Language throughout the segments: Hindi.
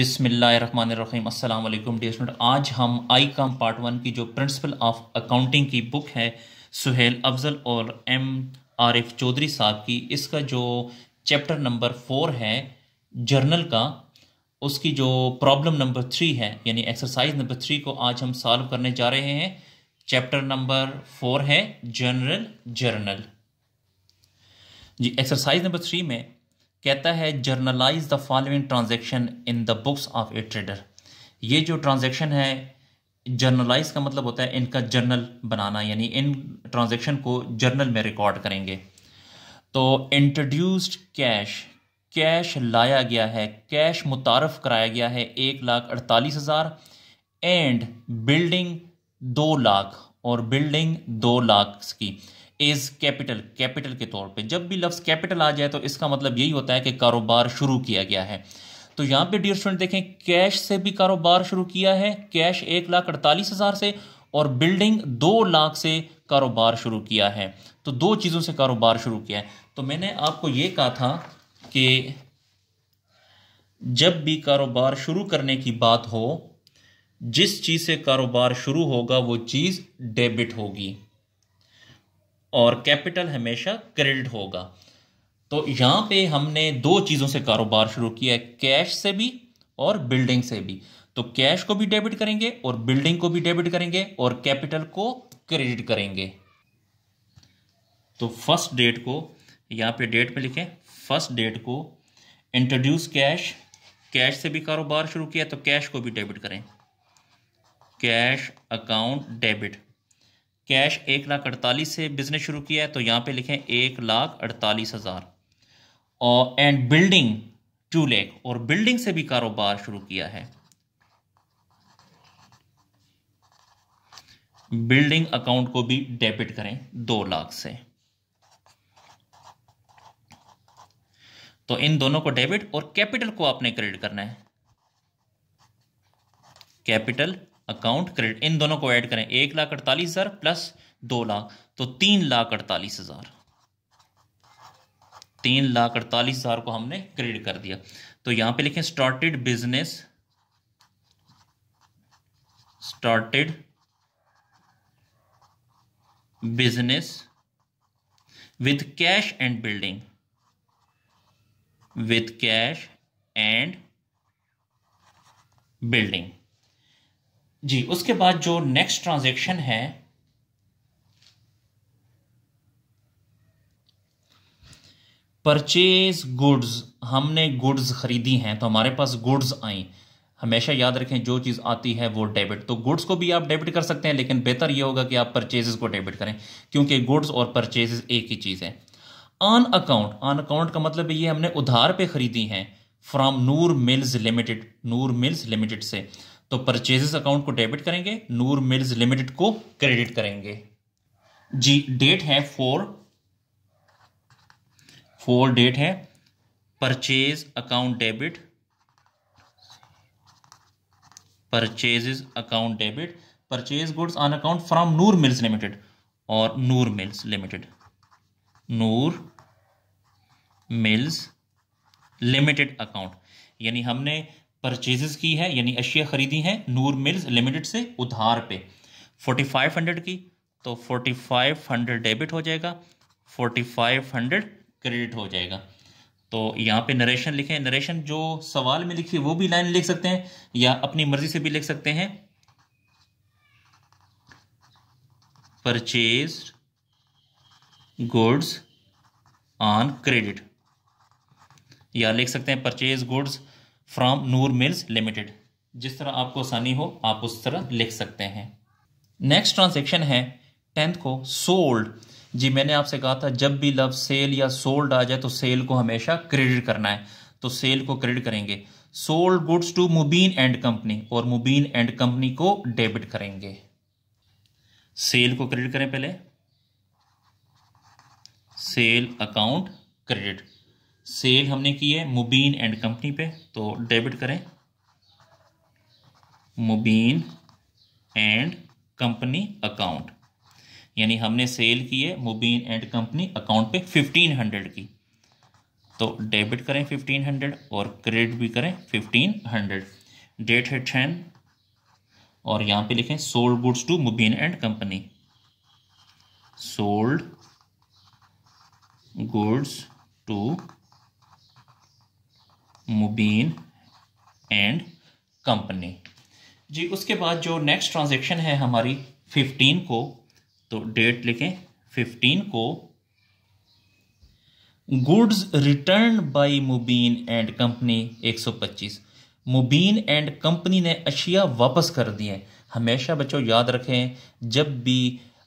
अस्सलाम अल्लाम डियर स्टूडेंट आज हम आई काम पार्ट वन की जो प्रिंसिपल ऑफ अकाउंटिंग की बुक है सुहेल अफजल और एम आरिफ चौधरी साहब की इसका जो चैप्टर नंबर फोर है जर्नल का उसकी जो प्रॉब्लम नंबर थ्री है यानी एक्सरसाइज नंबर थ्री को आज हम सॉल्व करने जा रहे हैं चैप्टर नंबर फोर है जनरल जर्नल जी एक्सरसाइज नंबर थ्री में कहता है journalize the following transaction in the books of a trader ये जो ट्रांजेक्शन है जर्नलाइज का मतलब होता है इनका जर्नल बनाना यानी इन ट्रांजेक्शन को जर्नल में रिकॉर्ड करेंगे तो इंट्रोड्यूस्ड कैश कैश लाया गया है कैश मुतारफ़ कराया गया है एक लाख अड़तालीस हज़ार एंड बिल्डिंग दो लाख और बिल्डिंग दो लाख की इज कैपिटल कैपिटल के तौर पे जब भी लफ्ज़ कैपिटल आ जाए तो इसका मतलब यही होता है कि कारोबार शुरू किया गया है तो यहां पे डियर स्टूडेंट देखें कैश से भी कारोबार शुरू किया है कैश एक लाख अड़तालीस हज़ार से और बिल्डिंग दो लाख से कारोबार शुरू किया है तो दो चीज़ों से कारोबार शुरू किया है तो मैंने आपको यह कहा था कि जब भी कारोबार शुरू करने की बात हो जिस चीज़ से कारोबार शुरू होगा वो चीज़ डेबिट होगी और कैपिटल हमेशा क्रेडिट होगा तो यहाँ पे हमने दो चीज़ों से कारोबार शुरू किया है कैश से भी और बिल्डिंग से भी तो कैश को भी डेबिट करेंगे और बिल्डिंग को भी डेबिट करेंगे और कैपिटल को क्रेडिट करेंगे तो फर्स्ट डेट को यहाँ पे डेट पे लिखें फर्स्ट डेट को इंट्रोड्यूस कैश कैश से भी कारोबार शुरू किया तो कैश को भी डेबिट करें कैश अकाउंट डेबिट कैश एक लाख अड़तालीस से बिज़नेस शुरू किया है तो यहाँ पे लिखें एक लाख अड़तालीस हज़ार और एंड बिल्डिंग टू लेख और बिल्डिंग से भी कारोबार शुरू किया है बिल्डिंग अकाउंट को भी डेबिट करें दो लाख से तो इन दोनों को डेबिट और कैपिटल को आपने क्रेडिट करना है कैपिटल अकाउंट क्रेडिट इन दोनों को ऐड करें एक लाख अड़तालीस हज़ार प्लस दो लाख तो तीन लाख अड़तालीस हज़ार तीन लाख अड़तालीस हज़ार को हमने क्रेडिट कर दिया तो यहां पे लिखें started business started business with cash and building with cash and building जी उसके बाद जो नेक्स्ट ट्रांजेक्शन है परचेज गुड्स हमने गुड्स खरीदी हैं तो हमारे पास गुड्स आई हमेशा याद रखें जो चीज़ आती है वो डेबिट तो गुड्स को भी आप डेबिट कर सकते हैं लेकिन बेहतर ये होगा कि आप परचेजेस को डेबिट करें क्योंकि गुड्स और परचेजेस एक ही चीज़ है ऑन अकाउंट ऑन अकाउंट का मतलब ये हमने उधार पे खरीदी हैं from Noor mills limited Noor mills limited से तो परचेजेस अकाउंट को डेबिट करेंगे नूर मिल्स लिमिटेड को क्रेडिट करेंगे जी डेट है फोर फोर डेट है purchase account debit purchases account debit purchase goods on account from Noor mills limited और Noor mills limited Noor mills limited account यानी हमने परचेजेस की है यानी अशिया खरीदी है नूर मिल्स लिमिटेड से उधार पे 4500 की तो 4500 डेबिट हो जाएगा 4500 क्रेडिट हो जाएगा तो यहाँ पे नरेशन लिखे नरेशन जो सवाल में लिखी वो भी लाइन लिख सकते हैं या अपनी मर्जी से भी लिख सकते हैं परचेज गुड्स ऑन क्रेडिट या लिख सकते हैं purchase goods from Noor mills limited जिस तरह आपको आसानी हो आप उस तरह लिख सकते हैं नेक्स्ट ट्रांजेक्शन है टेंथ को सोल्ड जी मैंने आपसे कहा था जब भी लव सेल या सोल्ड आ जाए तो सेल को हमेशा क्रेडिट करना है तो सेल को क्रेडिट करेंगे sold goods to Mubeen and company और मुबीन एंड कंपनी को डेबिट करेंगे सेल को क्रेडिट करें पहले सेल अकाउंट क्रेडिट सेल हमने की है मुबीन एंड कंपनी पे तो डेबिट करें मुबीन एंड कंपनी अकाउंट यानी हमने सेल की है मुबीन एंड कंपनी अकाउंट पे फिफ्टीन हंड्रेड की तो डेबिट करें फिफ्टीन हंड्रेड और क्रेडिट भी करें फिफ्टीन हंड्रेड डेट है टेन और यहां पे लिखें sold goods to Mubeen and company sold goods to Mubeen and company जी उसके बाद जो नेक्स्ट ट्रांजेक्शन है हमारी फिफ्टीन को तो डेट लिखें फिफ्टीन को goods return by Mubeen and company एक सौ पच्चीस मुबीन एंड कंपनी ने अशिया वापस कर दिए हमेशा बच्चों याद रखें जब भी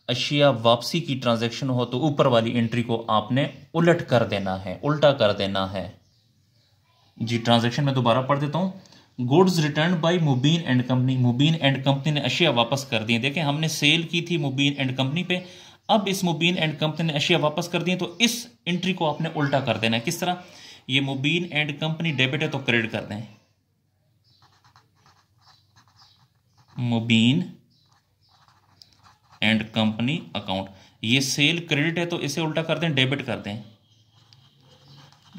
अशिया वापसी की ट्रांजेक्शन हो तो ऊपर वाली एंट्री को आपने उलट कर देना है उल्टा कर देना है जी ट्रांजेक्शन में दोबारा पढ़ देता हूँ goods return by Mubeen and company Mubeen and company ने अशिया वापस कर दी देखें हमने सेल की थी मुबीन एंड कंपनी पे अब इस मुबीन एंड कंपनी ने अशिया वापस कर दी तो इस एंट्री को आपने उल्टा कर देना है किस तरह ये मुबीन एंड कंपनी डेबिट है तो क्रेडिट कर दें मुबीन एंड कंपनी अकाउंट ये सेल क्रेडिट है तो इसे उल्टा कर दें डेबिट कर दें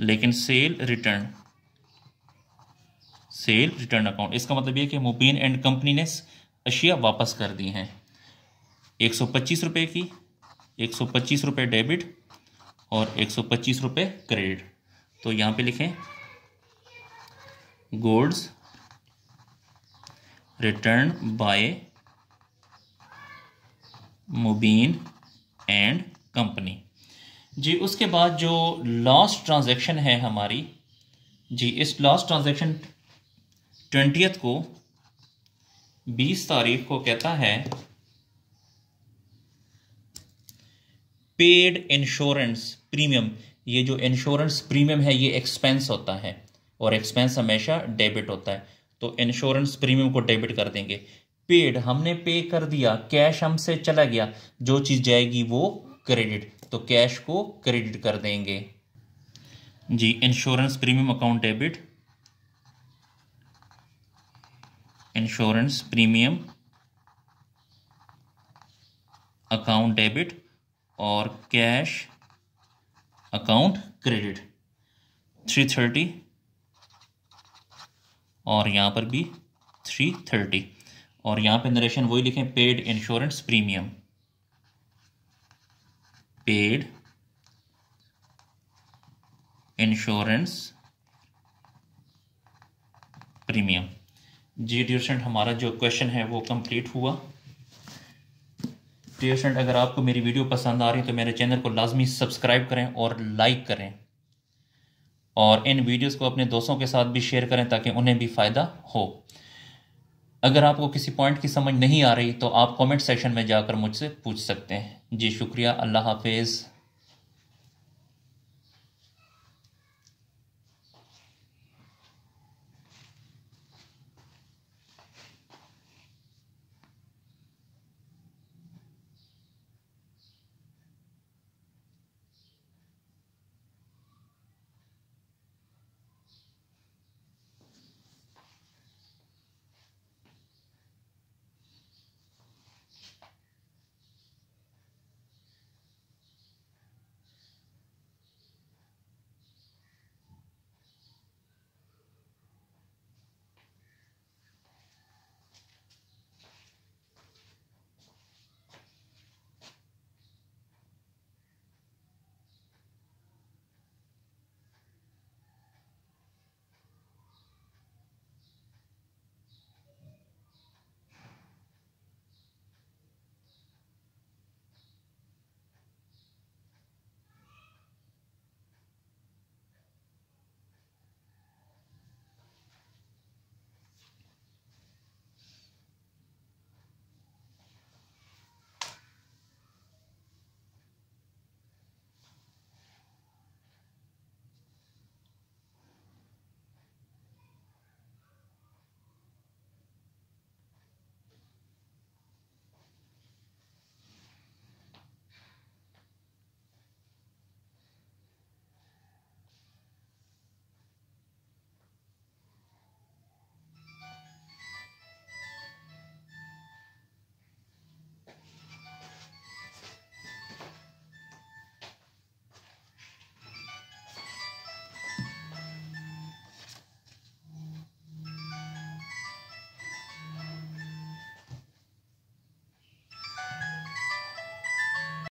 लेकिन sale return sale return account इसका मतलब यह कि मुबीन एंड कंपनी ने अशिया वापस कर दी हैं एक सौ पच्चीस रुपये की एक सौ पच्चीस रुपये डेबिट और एक सौ पच्चीस रुपये क्रेडिट तो यहाँ पे लिखें goods return by Mubeen and company जी उसके बाद जो लास्ट ट्रांजैक्शन है हमारी जी इस लास्ट ट्रांजैक्शन ट्वेंटियथ को बीस तारीख को कहता है पेड इंश्योरेंस प्रीमियम ये जो इंश्योरेंस प्रीमियम है ये एक्सपेंस होता है और एक्सपेंस हमेशा डेबिट होता है तो इंश्योरेंस प्रीमियम को डेबिट कर देंगे पेड हमने पे कर दिया कैश हमसे चला गया जो चीज़ जाएगी वो क्रेडिट तो कैश को क्रेडिट कर देंगे जी insurance premium account debit insurance premium account debit और cash account credit three thirty और यहाँ पर भी थ्री थर्टी और यहाँ पे नरेशन वही लिखें paid insurance premium paid insurance premium जी डियर स्टूडेंट हमारा जो क्वेश्चन है वो कंप्लीट हुआ डियर स्टूडेंट अगर आपको मेरी वीडियो पसंद आ रही है तो मेरे चैनल को लाजमी सब्सक्राइब करें और लाइक करें और इन वीडियोस को अपने दोस्तों के साथ भी शेयर करें ताकि उन्हें भी फ़ायदा हो अगर आपको किसी पॉइंट की समझ नहीं आ रही तो आप कमेंट सेक्शन में जाकर मुझसे पूछ सकते हैं जी शुक्रिया अल्लाह हाफिज़